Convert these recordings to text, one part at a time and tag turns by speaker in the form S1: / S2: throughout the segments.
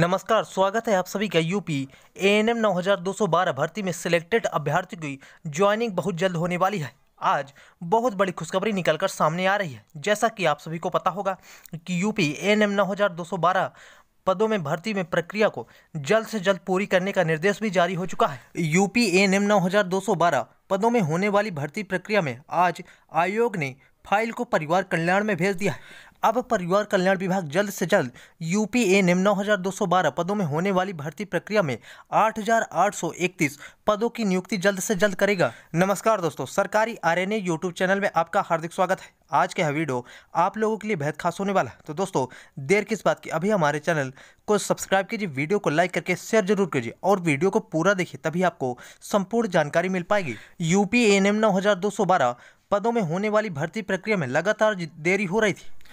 S1: नमस्कार स्वागत है आप सभी का यूपी एएनएम 9212 भर्ती में सिलेक्टेड अभ्यर्थी की ज्वाइनिंग बहुत जल्द होने वाली है आज बहुत बड़ी खुशखबरी निकलकर सामने आ रही है जैसा कि आप सभी को पता होगा कि यूपी एएनएम 9212 पदों में भर्ती में प्रक्रिया को जल्द से जल्द पूरी करने का निर्देश भी जारी हो चुका है यूपी एन एम पदों में होने वाली भर्ती प्रक्रिया में आज आयोग ने फाइल को परिवार कल्याण में भेज दिया है अब परिवार कल्याण विभाग जल्द से जल्द यूपीए निम्न 9212 पदों में होने वाली भर्ती प्रक्रिया में 8,831 पदों की नियुक्ति जल्द से जल्द करेगा नमस्कार दोस्तों सरकारी आरएनए यूट्यूब चैनल में आपका हार्दिक स्वागत है आज का यह वीडियो आप लोगों के लिए बेहद खास होने वाला है तो दोस्तों देर किस बात की अभी हमारे चैनल को सब्सक्राइब कीजिए वीडियो को लाइक करके शेयर जरूर कीजिए और वीडियो को पूरा देखिए तभी आपको संपूर्ण जानकारी मिल पाएगी यूपी एन एम पदों में होने वाली भर्ती प्रक्रिया में लगातार देरी हो रही थी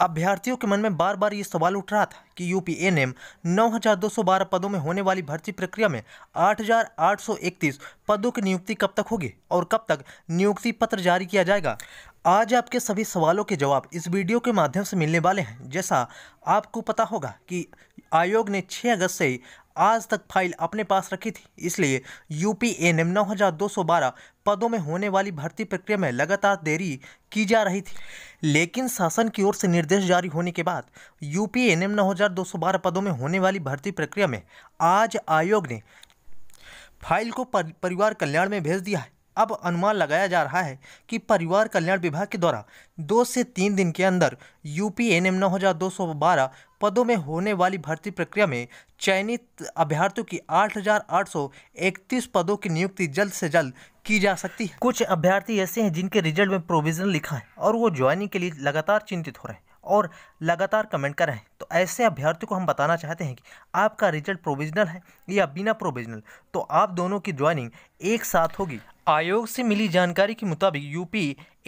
S1: अभ्यर्थियों के मन में बार बार ये सवाल उठ रहा था कि यूपी एन एम पदों में होने वाली भर्ती प्रक्रिया में 8,831 पदों की नियुक्ति कब तक होगी और कब तक नियुक्ति पत्र जारी किया जाएगा आज आपके सभी सवालों के जवाब इस वीडियो के माध्यम से मिलने वाले हैं जैसा आपको पता होगा कि आयोग ने 6 अगस्त से आज तक फाइल अपने पास रखी थी इसलिए पी एन एम नौ पदों में होने वाली भर्ती प्रक्रिया में लगातार देरी की जा रही थी लेकिन शासन की ओर से निर्देश जारी होने के बाद यूपी एन एम पदों में होने वाली भर्ती प्रक्रिया में आज आयोग ने फाइल को पर, परिवार कल्याण में भेज दिया है अब अनुमान लगाया जा रहा है कि परिवार कल्याण विभाग के द्वारा दो से तीन दिन के अंदर यूपी एन एम पदों में होने वाली भर्ती प्रक्रिया में चयनित अभ्यर्थियों की 8,831 पदों की नियुक्ति जल्द से जल्द की जा सकती है कुछ अभ्यर्थी ऐसे हैं जिनके रिजल्ट में प्रोविजन लिखा है और वो ज्वाइनिंग के लिए लगातार चिंतित हो रहे हैं और लगातार कमेंट कर रहे हैं तो ऐसे अभ्यर्थी को हम बताना चाहते हैं कि आपका रिजल्ट प्रोविजनल है या बिना प्रोविजनल तो आप दोनों की ज्वाइनिंग एक साथ होगी आयोग से मिली जानकारी के मुताबिक यूपी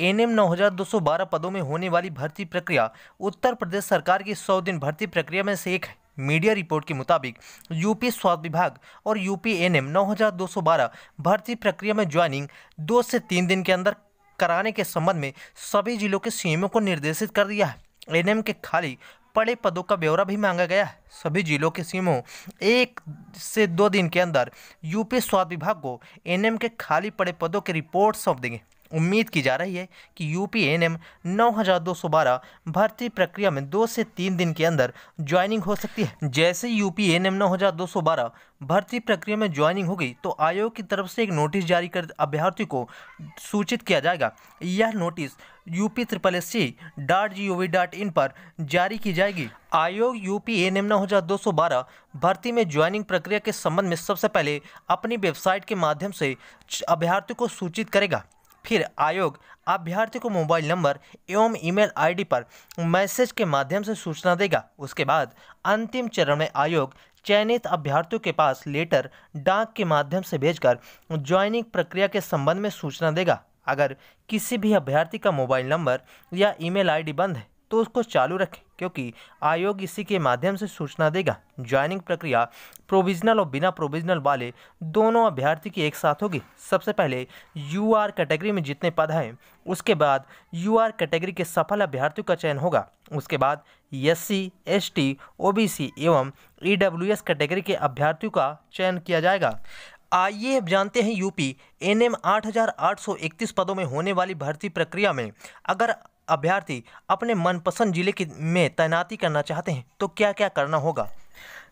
S1: एनएम 9212 पदों में होने वाली भर्ती प्रक्रिया उत्तर प्रदेश सरकार की 100 दिन भर्ती प्रक्रिया में से एक है मीडिया रिपोर्ट के मुताबिक यूपी स्वास्थ्य विभाग और यूपी एनएम 9212 भर्ती प्रक्रिया में ज्वाइनिंग दो से तीन दिन के अंदर कराने के संबंध में सभी जिलों के सीएमओ को निर्देशित कर दिया है एनएम के खाली पड़े पदों का ब्यौरा भी मांगा गया है सभी जिलों के सीमों एक से दो दिन के अंदर यूपी स्वास्थ्य विभाग को एनएम के खाली पड़े पदों के रिपोर्ट सौंप देंगे उम्मीद की जा रही है कि यू पी एन एम नौ हज़ार दो सौ बारह भर्ती प्रक्रिया में दो से तीन दिन के अंदर ज्वाइनिंग हो सकती है जैसे यू पी एन एम नौ हज़ार दो सौ बारह भर्ती प्रक्रिया में ज्वाइनिंग होगी तो आयोग की तरफ से एक नोटिस जारी कर अभ्यर्थी को सूचित किया जाएगा यह notice U P triple S C dot G O V dot in पर जारी की जाएगी आयोग यू पी एन एम नौ हज़ार दो सौ बारह भर्ती में ज्वाइनिंग प्रक्रिया के संबंध में सबसे पहले अपनी वेबसाइट के माध्यम से अभ्यर्थी को सूचित करेगा फिर आयोग अभ्यर्थी को मोबाइल नंबर एवं ईमेल आईडी पर मैसेज के माध्यम से सूचना देगा उसके बाद अंतिम चरण में आयोग चयनित अभ्यर्थियों के पास लेटर डाक के माध्यम से भेजकर ज्वाइनिंग प्रक्रिया के संबंध में सूचना देगा अगर किसी भी अभ्यर्थी का मोबाइल नंबर या ईमेल आईडी बंद है तो उसको चालू रखें क्योंकि आयोग इसी के माध्यम से सूचना देगा ज्वाइनिंग प्रक्रिया प्रोविजनल और बिना प्रोविजनल वाले दोनों अभ्यर्थी की एक साथ होगी सबसे पहले यू आर कैटेगरी में जितने पद हैं उसके बाद यू आर कैटेगरी के सफल अभ्यर्थियों का चयन होगा उसके बाद S C S T O B C एवं ई डब्ल्यू एस कैटेगरी के अभ्यर्थियों का चयन किया जाएगा आइए अब जानते हैं यूपी एनएम 8831 पदों में होने वाली भर्ती प्रक्रिया में अगर अभ्यर्थी अपने मनपसंद जिले की में तैनाती करना चाहते हैं तो क्या क्या करना होगा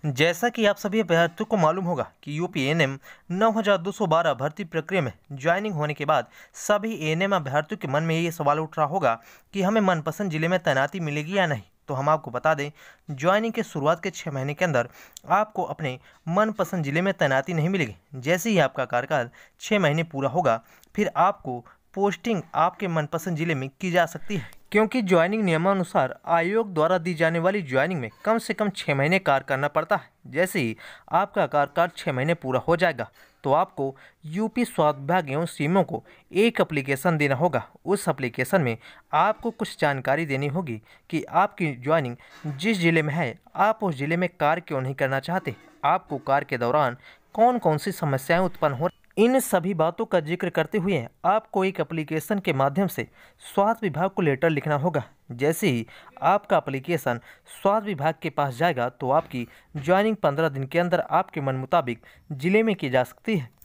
S1: जैसा कि आप सभी अभ्यर्थियों को मालूम होगा कि यू पी एन एम नौ भर्ती प्रक्रिया में ज्वाइनिंग होने के बाद सभी एन एम अभ्यर्थियों के मन में ये सवाल उठ रहा होगा कि हमें मनपसंद ज़िले में तैनाती मिलेगी या नहीं तो हम आपको बता दें ज्वाइनिंग के शुरुआत के छः महीने के अंदर आपको अपने मनपसंद ज़िले में तैनाती नहीं मिलेगी जैसे ही आपका कार्यकाल छः महीने पूरा होगा फिर आपको पोस्टिंग आपके मनपसंद ज़िले में की जा सकती है क्योंकि ज्वाइनिंग नियमानुसार आयोग द्वारा दी जाने वाली ज्वाइनिंग में कम से कम छः महीने कार्य करना पड़ता है जैसे ही आपका कार्यकाल छः महीने पूरा हो जाएगा तो आपको यूपी स्वास्थ्य विभाग एवं सीमों को एक अप्लीकेशन देना होगा उस एप्लीकेशन में आपको कुछ जानकारी देनी होगी कि आपकी ज्वाइनिंग जिस ज़िले में है आप उस ज़िले में कार्य क्यों नहीं करना चाहते आपको कार्य के दौरान कौन कौन सी समस्याएँ उत्पन्न हो इन सभी बातों का जिक्र करते हुए आपको एक एप्लीकेशन के माध्यम से स्वास्थ्य विभाग को लेटर लिखना होगा जैसे ही आपका एप्लीकेशन स्वास्थ्य विभाग के पास जाएगा तो आपकी ज्वाइनिंग पंद्रह दिन के अंदर आपके मन मुताबिक ज़िले में की जा सकती है